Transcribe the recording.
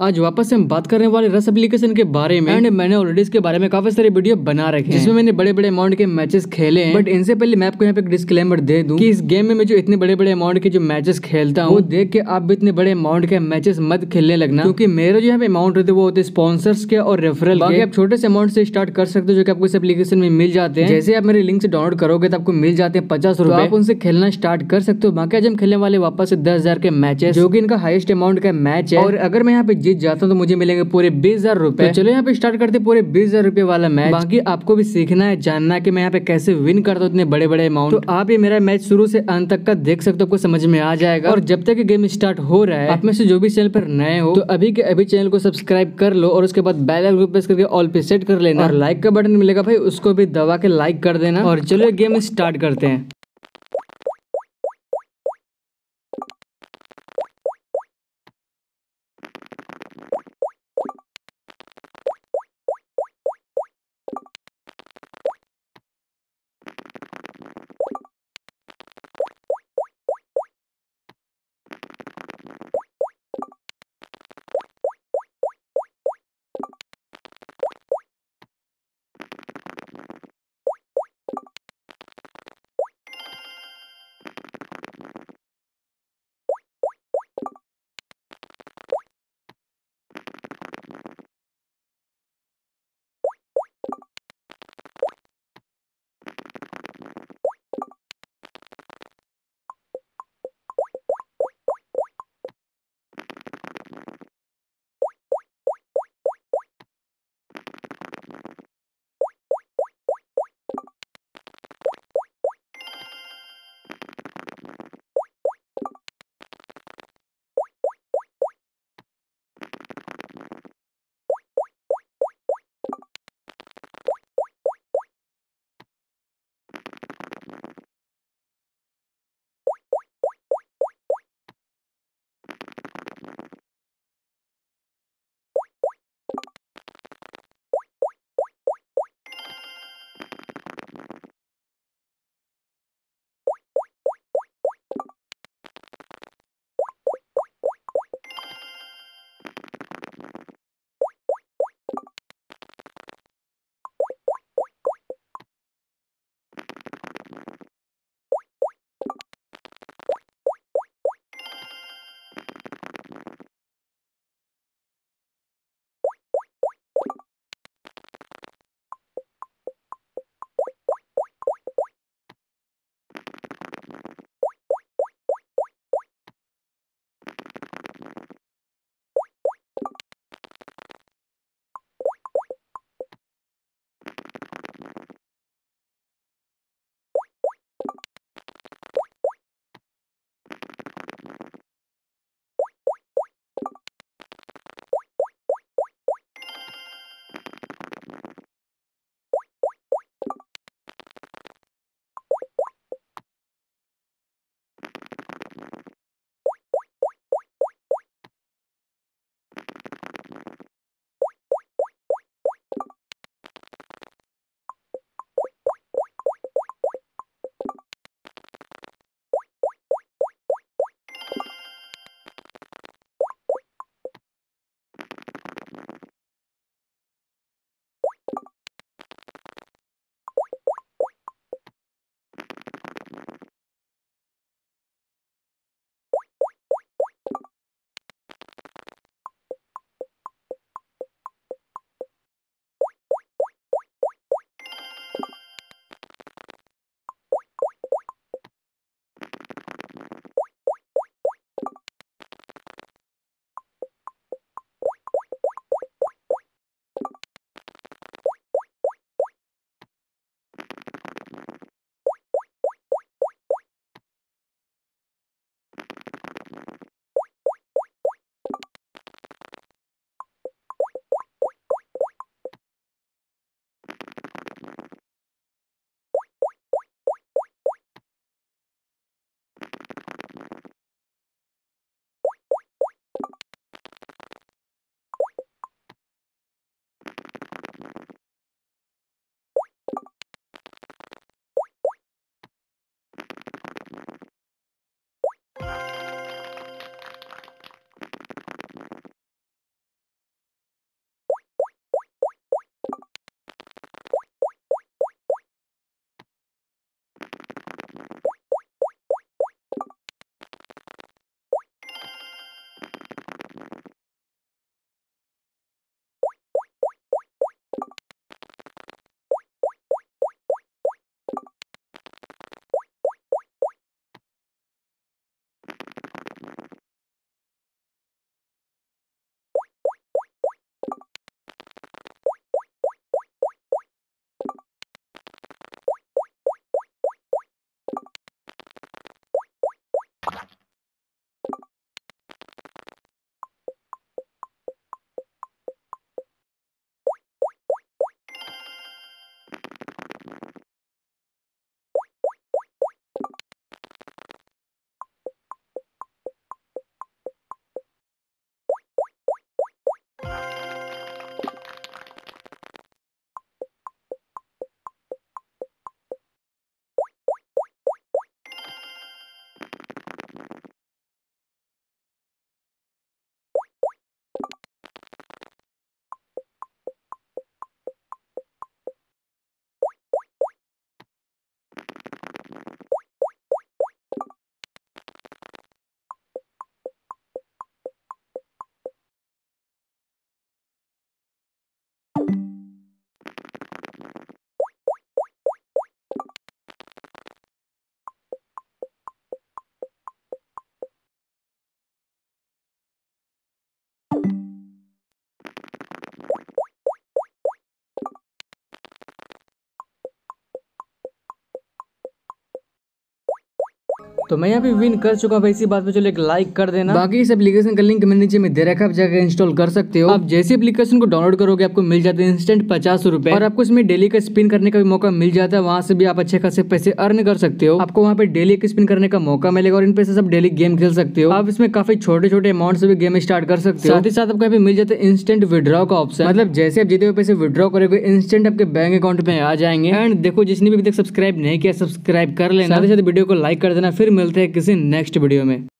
आज वापस से हम बात करने वाले रस एप्लीकेशन के बारे में एंड मैंने ऑलरेडी इसके बारे में काफी सारे वीडियो बना रखे हैं जिसमें मैंने बड़े बड़े अमाउंट के मैचेस खेले हैं बट इनसे पहले मैं आपको यहाँ पे डिस्क्लेमर दे दूं कि इस गेम में मैं जो इतने बड़े बड़े अमाउंट के जो मैचेस खेलता हूँ वो देख के आप भी इतने बड़े अमाउंट के मैचेस मत खेलने लगना क्योंकि मेरे जो यहाँ पे अमाउंट होते वो होते स्पॉन्सर्स के और रेफरल बाकी आप छोटे से अमाउंट से स्टार्ट कर सकते हो जो कि आपको इस एप्लीकेशन में मिल जाते हैं जैसे आप मेरे लिंक से डाउनलोड करोगे तो आपको मिल जाते हैं पचास तो रुपए आप उनसे खेलना स्टार्ट कर सकते हो बाकी आज हम खेलने वाले वापस से दस के मैचेस जो की इनका हाइस्ट अमाउंट का मैच है और अगर मैं यहाँ पे जीत जाता हूँ तो मुझे मिलेंगे पूरे बीस हजार रुपए तो चलो यहाँ पे स्टार्ट करते पूरे बीस हजार रुपए वाला मैच बाकी आपको भी सीखना है जानना है कि मैं यहाँ पे कैसे विन करता हूँ इतने बड़े बड़े अमाउंट तो आप ये मेरा मैच शुरू से अंत तक का देख सकते हो आपको समझ में आ जाएगा और जब तक गेम स्टार्ट हो रहा है आप में से जो भी चैनल पर नए हो तो अभी के अभी चैनल को सब्सक्राइब कर लो और उसके बाद बेल आइकन प्रेस करके ऑल पे सेट कर लेना और लाइक का बटन मिलेगा भाई उसको भी दबा के लाइक कर देना और चलो गेम स्टार्ट करते हैं तो मैं यहाँ पे विन कर चुका हूँ इसी बात पे चलो एक लाइक कर देना बाकी इस एप्लीकेशन का लिंक मैंने नीचे में दे रखा आप जाकर इंस्टॉल कर सकते हो आप जैसे एप्लीकेशन को डाउनलोड करोगे आपको मिल जाता है इंस्टेंट पचास रुपए और आपको इसमें डेली का स्पिन करने का भी मौका मिल जाता है वहाँ से भी आप अच्छे खासे पैसे अर्न कर सकते हो आपको वहाँ पे डेली एक स्पिन करने का मौका मिलेगा और इन पैसे सब डेली गेम खेल सकते हो आप इसमें काफी छोटे छोटे अमाउंट से भी गेम स्टार्ट कर सकते हो साथ ही साथ आपको यहाँ पे मिल जाते हैं इंस्टेंट विद्रॉ का ऑप्शन मतलब जैसे आप जीते हुए पैसे विद्रॉ करोगे इंस्टेंट आपके बैंक अकाउंट में आ जाएंगे एंड देखो जिसने भी सब्सक्राइब नहीं किया सब्सक्राइब कर लेना साथ ही साथ वीडियो को लाइक कर देना फिर मिलते हैं किसी नेक्स्ट वीडियो में